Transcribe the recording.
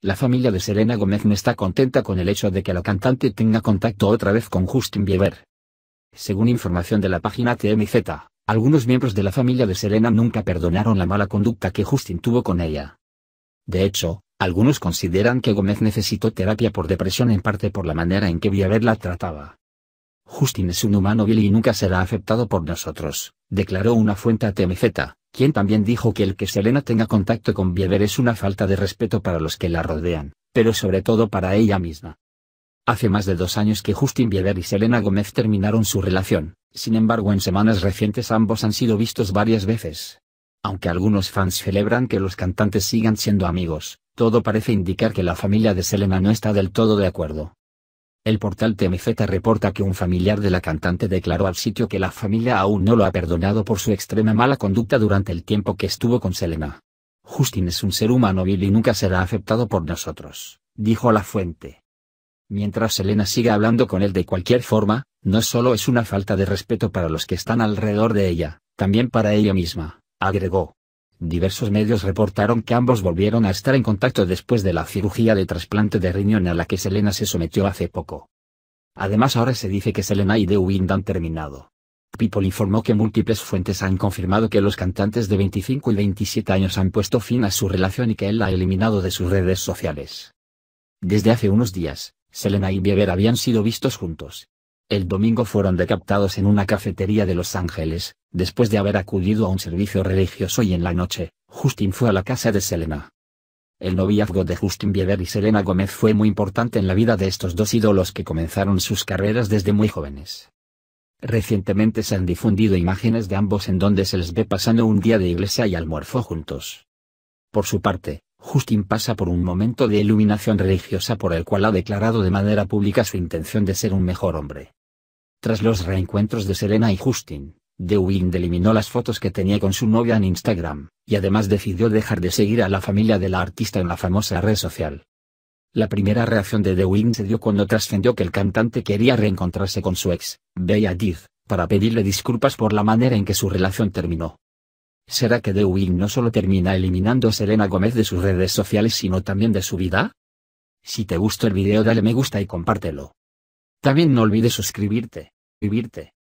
La familia de Serena Gómez no está contenta con el hecho de que la cantante tenga contacto otra vez con Justin Bieber. Según información de la página TMZ, algunos miembros de la familia de Serena nunca perdonaron la mala conducta que Justin tuvo con ella. De hecho, algunos consideran que Gómez necesitó terapia por depresión en parte por la manera en que Bieber la trataba. Justin es un humano vil y nunca será aceptado por nosotros, declaró una fuente a TMZ quien también dijo que el que Selena tenga contacto con Bieber es una falta de respeto para los que la rodean, pero sobre todo para ella misma. Hace más de dos años que Justin Bieber y Selena Gómez terminaron su relación, sin embargo en semanas recientes ambos han sido vistos varias veces. Aunque algunos fans celebran que los cantantes sigan siendo amigos, todo parece indicar que la familia de Selena no está del todo de acuerdo. El portal TMZ reporta que un familiar de la cantante declaró al sitio que la familia aún no lo ha perdonado por su extrema mala conducta durante el tiempo que estuvo con Selena. Justin es un ser humano vil y nunca será aceptado por nosotros, dijo la fuente. Mientras Selena siga hablando con él de cualquier forma, no solo es una falta de respeto para los que están alrededor de ella, también para ella misma, agregó. Diversos medios reportaron que ambos volvieron a estar en contacto después de la cirugía de trasplante de riñón a la que Selena se sometió hace poco. Además ahora se dice que Selena y The Wind han terminado. People informó que múltiples fuentes han confirmado que los cantantes de 25 y 27 años han puesto fin a su relación y que él la ha eliminado de sus redes sociales. Desde hace unos días, Selena y Bieber habían sido vistos juntos, el domingo fueron decaptados en una cafetería de Los Ángeles, después de haber acudido a un servicio religioso y en la noche, Justin fue a la casa de Selena. El noviazgo de Justin Bieber y Selena Gómez fue muy importante en la vida de estos dos ídolos que comenzaron sus carreras desde muy jóvenes. Recientemente se han difundido imágenes de ambos en donde se les ve pasando un día de iglesia y almuerzo juntos. Por su parte, Justin pasa por un momento de iluminación religiosa por el cual ha declarado de manera pública su intención de ser un mejor hombre. Tras los reencuentros de Serena y Justin, The Wind eliminó las fotos que tenía con su novia en Instagram, y además decidió dejar de seguir a la familia de la artista en la famosa red social. La primera reacción de The se dio cuando trascendió que el cantante quería reencontrarse con su ex, Bella para pedirle disculpas por la manera en que su relación terminó. ¿Será que The no solo termina eliminando a Selena Gómez de sus redes sociales sino también de su vida? Si te gustó el video dale me gusta y compártelo. También no olvides suscribirte. Vivirte.